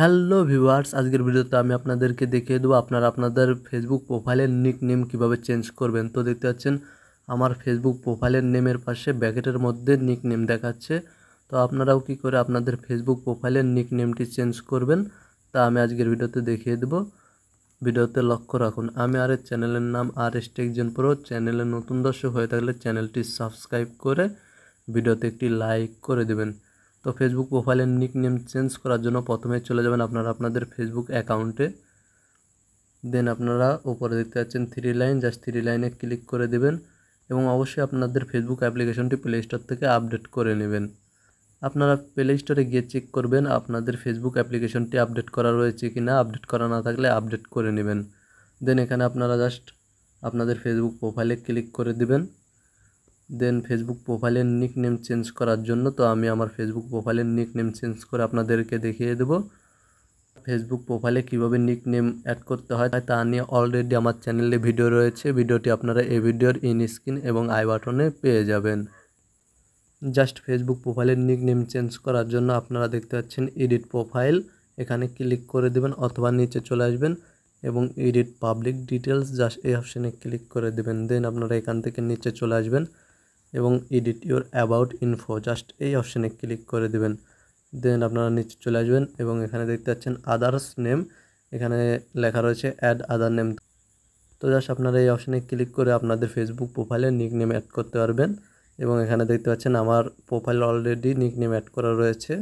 hello viewers আজকের ভিডিওতে আমি আপনাদেরকে দেখিয়ে দেবো আপনারা আপনাদের ফেসবুক প্রোফাইলের নিক নেম কীভাবে চেঞ্জ করবেন তো দেখতে পাচ্ছেন আমার ফেসবুক প্রোফাইলের নেমের পাশে ব্যাকেটের মধ্যে নিক নেম দেখাচ্ছে তো আপনারাও কি করে আপনাদের ফেসবুক প্রোফাইলের নিক নেমটি চেঞ্জ করবেন তা আমি আজকের ভিডিওতে দেখিয়ে দেবো ভিডিওতে লক্ষ্য রাখুন আমি আর চ্যানেলের নাম আর এস টেকজন প্রো চ্যানেলের নতুন দর্শক হয়ে থাকলে চ্যানেলটি সাবস্ক্রাইব করে ভিডিওতে একটি লাইক করে দেবেন তো ফেসবুক প্রোফাইলের নিক নেম চেঞ্জ করার জন্য প্রথমে চলে যাবেন আপনারা আপনাদের ফেসবুক অ্যাকাউন্টে দেন আপনারা উপরে দেখতে পাচ্ছেন থ্রি লাইন জাস্ট থ্রি লাইনে ক্লিক করে দেবেন এবং অবশ্যই আপনাদের ফেসবুক অ্যাপ্লিকেশনটি প্লে স্টোর থেকে আপডেট করে নেবেন আপনারা প্লে স্টোরে গিয়ে চেক করবেন আপনাদের ফেসবুক অ্যাপ্লিকেশনটি আপডেট করা রয়েছে কি না আপডেট করা না থাকলে আপডেট করে নেবেন দেন এখানে আপনারা জাস্ট আপনাদের ফেসবুক প্রোফাইলে ক্লিক করে দেবেন দেন ফেসবুক প্রোফাইলের নিক নেম চেঞ্জ করার জন্য তো আমি আমার ফেসবুক প্রোফাইলের নিক নেম চেঞ্জ করে আপনাদেরকে দেখিয়ে দেব ফেসবুক প্রোফাইলে কীভাবে নিক নেম অ্যাড করতে হয় তা নিয়ে অলরেডি আমার চ্যানেলে ভিডিও রয়েছে ভিডিওটি আপনারা এই ভিডিওর ইন স্ক্রিন এবং আই বাটনে পেয়ে যাবেন জাস্ট ফেসবুক প্রোফাইলের নিক নেম চেঞ্জ করার জন্য আপনারা দেখতে পাচ্ছেন এডিট প্রোফাইল এখানে ক্লিক করে দেবেন অথবা নিচে চলে আসবেন এবং এডিট পাবলিক ডিটেলস জাস্ট এই অপশানে ক্লিক করে দেবেন দেন আপনারা এখান থেকে নিচে চলে আসবেন এবং edit your about info just এই অপশানে ক্লিক করে দেবেন দেন আপনারা নিচে চলে আসবেন এবং এখানে দেখতে পাচ্ছেন আদার্স নেম এখানে লেখা রয়েছে অ্যাড আদার নেম তো জাস্ট আপনারা এই অপশানে ক্লিক করে আপনাদের ফেসবুক প্রোফাইলে নিক নেম অ্যাড করতে পারবেন এবং এখানে দেখতে পাচ্ছেন আমার profile already nickname add করা রয়েছে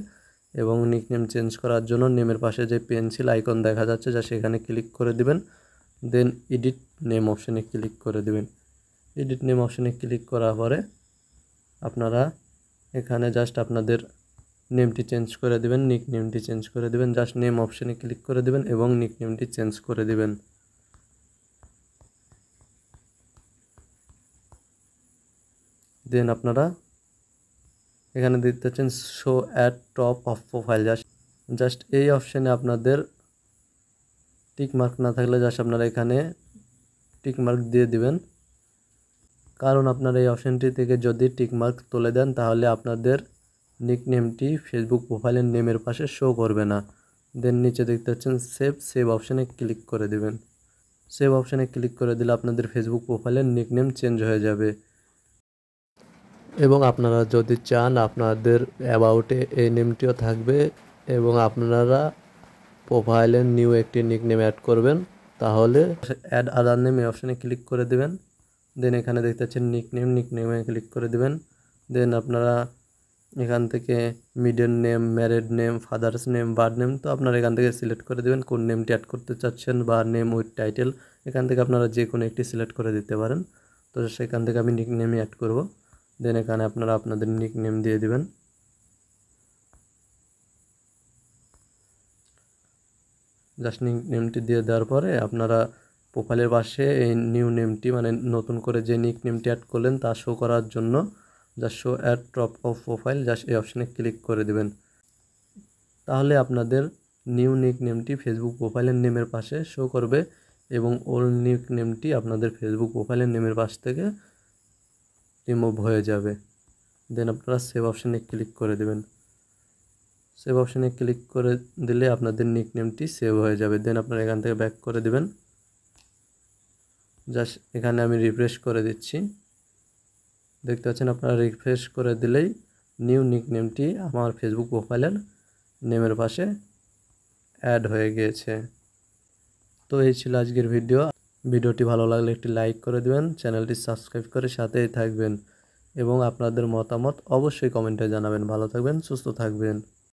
এবং নিক নেম চেঞ্জ করার জন্য নেমের পাশে যে পেন্সিল আইকন দেখা যাচ্ছে যা সেখানে ক্লিক করে দিবেন দেন এডিট নেম অপশানে ক্লিক করে দেবেন এডিট নেম অপশানে ক্লিক করার পরে আপনারা এখানে জাস্ট আপনাদের নেমটি চেঞ্জ করে দেবেন নিক নেমটি চেঞ্জ করে দেবেন জাস্ট নেম অপশানে ক্লিক করে দেবেন এবং নিক নেমটি চেঞ্জ করে দেবেন দেন আপনারা এখানে দিতে পারছেন show at top of profile just just এই অপশানে আপনাদের টিক মার্ক না থাকলে জাস্ট আপনারা এখানে টিক মার্ক দিয়ে দিবেন কারণ আপনার এই অপশানটি থেকে যদি টিকমার্ক তুলে দেন তাহলে আপনাদের নিকনেমটি ফেসবুক প্রোফাইলের নেমের পাশে শো করবে না দেন নিচে দেখতে পাচ্ছেন সেভ সেভ অপশানে ক্লিক করে দেবেন সেভ অপশানে ক্লিক করে দিলে আপনাদের ফেসবুক প্রোফাইলের নিকনেম চেঞ্জ হয়ে যাবে এবং আপনারা যদি চান আপনাদের অ্যাবাউটে এই নেমটিও থাকবে এবং আপনারা প্রোফাইলের নিউ একটি নিকনেম অ্যাড করবেন তাহলে অ্যাড আদার নেম এই অপশানে ক্লিক করে দেবেন দেন এখানে দেখতে পাচ্ছেন নিক নেমে ক্লিক করে দেবেন দেন আপনারা এখান থেকে middle name married name father's name birth name তো আপনারা এখান থেকে সিলেক্ট করে দেবেন কোন নেমটি অ্যাড করতে চাচ্ছেন বা নেম উইথ টাইটেল এখান থেকে আপনারা যে কোনো একটি সিলেক্ট করে দিতে পারেন তো সেখান থেকে আমি নিক নেমই অ্যাড করবো দেন এখানে আপনারা আপনাদের নিক নেম দিয়ে দেবেন জাস্ট নিক নেমটি দিয়ে দেওয়ার পরে আপনারা প্রোফাইলের পাশে এই নিউ নেমটি মানে নতুন করে যে নিক নেমটি অ্যাড করলেন তা শো করার জন্য যা show at top of profile যা এই অপশানে ক্লিক করে দেবেন তাহলে আপনাদের নিউ নিক নেমটি ফেসবুক প্রোফাইলের নেমের পাশে শো করবে এবং ওল্ড নিক নেমটি আপনাদের ফেসবুক প্রোফাইলের নেমের পাশ থেকে রিমুভ হয়ে যাবে দেন আপনারা সেভ অপশানে ক্লিক করে দেবেন সেভ অপশানে ক্লিক করে দিলে আপনাদের নিক নেমটি সেভ হয়ে যাবে দেন আপনারা এখান থেকে ব্যাক করে দেবেন জাস্ট এখানে আমি রিফ্রেশ করে দিচ্ছি দেখতে পাচ্ছেন আপনারা রিফ্রেশ করে দিলেই নিউ নিক নেমটি আমার ফেসবুক প্রোফাইলের নেমের পাশে অ্যাড হয়ে গিয়েছে তো এই ছিল আজকের ভিডিও ভিডিওটি ভালো লাগলে একটি লাইক করে দেবেন চ্যানেলটি সাবস্ক্রাইব করে সাথেই থাকবেন এবং আপনাদের মতামত অবশ্যই কমেন্টে জানাবেন ভালো থাকবেন সুস্থ থাকবেন